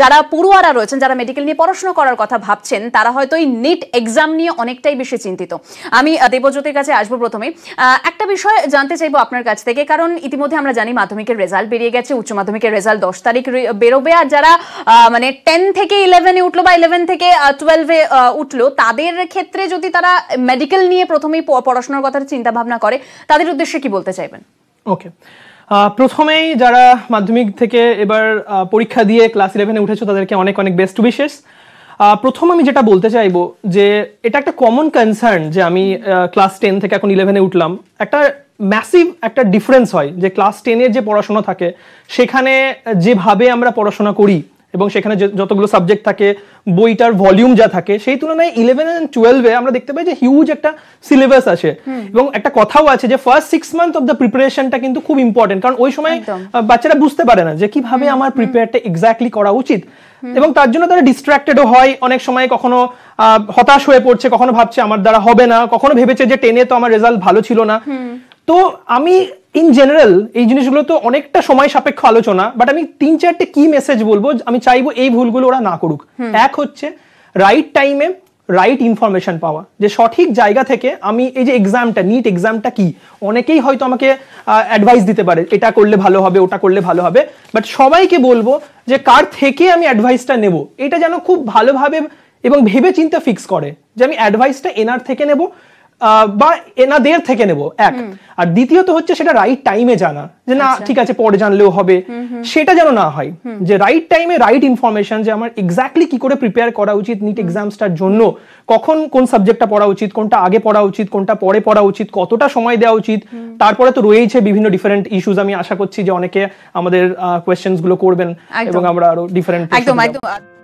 যারা পড়ুয়ারা রয়েছেন যারা মেডিকেল নিয়ে পড়াশোনা করার কথা ভাবছেন তারা হয়তো এই নিট এক্সাম নিয়ে অনেকটাই বেশি চিন্তিত আমি দেবজ্যোতির কাছে আসবো প্রথমে একটা বিষয় জানতে চাইবো আপনার কাছ থেকে কারণ ইতিমধ্যে আমরা জানি মাধ্যমিকের রেজাল্ট বেরিয়ে গেছে উচ্চ মাধ্যমিকের রেজাল্ট দশ তারিখ বেরোবে আর যারা মানে টেন থেকে ইলেভেনে উঠলো বা ইলেভেন থেকে টুয়েলভে উঠলো তাদের ক্ষেত্রে যদি তারা মেডিকেল নিয়ে প্রথমেই পড়াশোনার কথা চিন্তা ভাবনা করে তাদের উদ্দেশ্যে কি বলতে চাইবেন ওকে প্রথমেই যারা মাধ্যমিক থেকে এবার পরীক্ষা দিয়ে ক্লাস ইলেভেনে উঠেছো তাদেরকে অনেক অনেক বেস্ট উইশেস বিশেষ প্রথম আমি যেটা বলতে চাইবো যে এটা একটা কমন কনসার্ন যে আমি ক্লাস টেন থেকে এখন ইলেভেনে উঠলাম একটা ম্যাসিভ একটা ডিফারেন্স হয় যে ক্লাস টেনের যে পড়াশোনা থাকে সেখানে যেভাবে আমরা পড়াশোনা করি এবং সেখানে যতগুলো সাবজেক্ট থাকে বইটার ভলিউম যা থাকে সেই তুলনায় ইলেভেন অ্যান্ড টুয়েলভে আমরা দেখতে পাই যে হিউজ একটা সিলেবাস আছে এবং একটা কথাও আছে যে first six month of the প্রিপারেশনটা কিন্তু খুব ইম্পর্টেন্ট কারণ ওই সময় বাচ্চারা বুঝতে পারে না যে কিভাবে আমার প্রিপেয়ারটা এক্স্যাক্টলি করা উচিত এবং তার জন্য তারা ডিস্ট্রাক্টেডও হয় অনেক সময় কখনো হতাশ হয়ে পড়ছে কখনো ভাবছে আমার দ্বারা হবে না কখনো ভেবেছে যে টেনে তো আমার রেজাল্ট ভালো ছিল না তো আমি ইন জেনারেল এই জিনিসগুলো তো অনেকটা সময় সাপেক্ষ আলোচনা বাট আমি তিন চারটে কি মেসেজ বলবো আমি চাইবো এই ভুলগুলো ওরা না করুক এক হচ্ছে রাইট টাইমে রাইট ইনফরমেশন পাওয়া যে সঠিক জায়গা থেকে আমি এই যে এক্সামটা নিট এক্সামটা কি অনেকেই হয়তো আমাকে অ্যাডভাইস দিতে পারে এটা করলে ভালো হবে ওটা করলে ভালো হবে বাট সবাইকে বলবো যে কার থেকে আমি অ্যাডভাইসটা নেব এটা যেন খুব ভালোভাবে এবং ভেবে চিন্তা ফিক্স করে যে আমি অ্যাডভাইসটা এনার থেকে নেব বা এনাদের থেকে নেব এক আর দ্বিতীয়ত হচ্ছে সেটা রাইট টাইমে জানা যে না আচ্ছা। ঠিক আছে পরে জানলেও হবে সেটা যেন না হয় যে রাইট টাইমে রাইট ইনফরমেশন যে আমার এক্স্যাক্টলি কি করে প্রিপেয়ার করা উচিত নিট এক্সামসটার জন্য কখন কোন সাবজেক্টটা পড়া উচিত কোনটা আগে পড়া উচিত কোনটা পরে পড়া উচিত কতটা সময় দেওয়া উচিত তারপরে তো রয়েছে বিভিন্ন ডিফারেন্ট ইস্যুজ আমি আশা করছি যে অনেকে আমাদের কোয়েশ্চেন্স গুলো করবেন এবং আমরা আরো ডিফারেন্ট একদম একদম